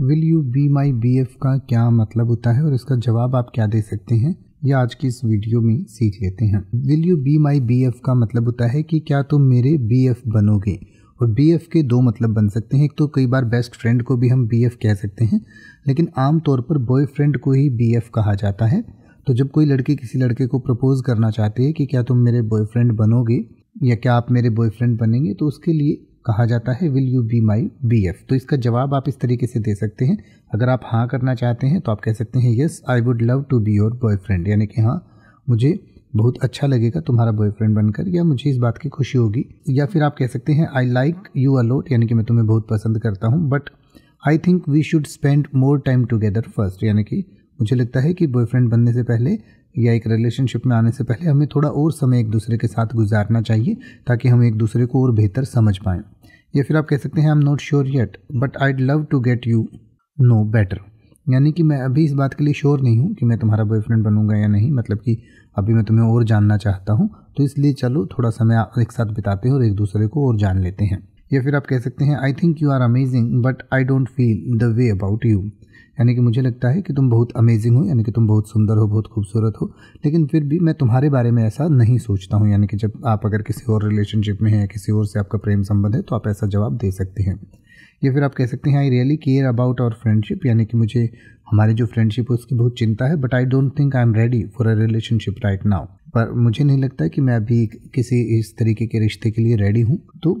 will you be my B F का क्या मतलब होता है और इसका जवाब आप क्या दे सकते हैं ये आज की इस वीडियो में सीख लेते हैं will you be my B F का मतलब होता है कि क्या तुम मेरे बी एफ बनोगे और बी एफ के दो मतलब बन सकते हैं एक तो कई बार बेस्ट फ्रेंड को भी हम बी एफ कह सकते हैं लेकिन आम तौर पर बॉयफ्रेंड को ही बी एफ कहा जाता है तो जब कोई लड़की किसी लड़के को प्रपोज़ करना चाहती है कि क्या तुम मेरे बॉयफ्रेंड बनोगे या क्या आप मेरे बॉयफ्रेंड बनेंगे तो उसके लिए कहा जाता है will you be my B F तो इसका जवाब आप इस तरीके से दे सकते हैं अगर आप हाँ करना चाहते हैं तो आप कह सकते हैं yes I would love to be your boyfriend यानी कि हाँ मुझे बहुत अच्छा लगेगा तुम्हारा बॉयफ्रेंड बनकर या मुझे इस बात की खुशी होगी या फिर आप कह सकते हैं आई लाइक यू अलोट यानी कि मैं तुम्हें बहुत पसंद करता हूँ but I think we should spend more time together first यानी कि मुझे लगता है कि बॉयफ्रेंड बनने से पहले या एक रिलेशनशिप में आने से पहले हमें थोड़ा और समय एक दूसरे के साथ गुजारना चाहिए ताकि हम एक दूसरे को और बेहतर समझ पाएँ या फिर आप कह सकते हैं I am not sure yet but I love to get you know better यानी कि मैं अभी इस बात के लिए श्योर नहीं हूँ कि मैं तुम्हारा बॉयफ्रेंड बनूंगा या नहीं मतलब कि अभी मैं तुम्हें और जानना चाहता हूँ तो इसलिए चलो थोड़ा समय एक साथ बिताते हैं और एक दूसरे को और जान लेते हैं या फिर आप कह सकते हैं I think you are amazing but I don't feel the way about you यानी कि मुझे लगता है कि तुम बहुत अमेजिंग हो यानी कि तुम बहुत सुंदर हो बहुत खूबसूरत हो लेकिन फिर भी मैं तुम्हारे बारे में ऐसा नहीं सोचता हूँ यानी कि जब आप अगर किसी और रिलेशनशिप में हैं या किसी और से आपका प्रेम संबंध है तो आप ऐसा जवाब दे सकते हैं या फिर आप कह सकते हैं I really care about our friendship यानी कि मुझे हमारी जो फ्रेंडशिप है उसकी बहुत चिंता है but I don't think I am ready for a relationship right now पर मुझे नहीं लगता कि मैं अभी किसी इस तरीके के रिश्ते के लिए रेडी हूँ तो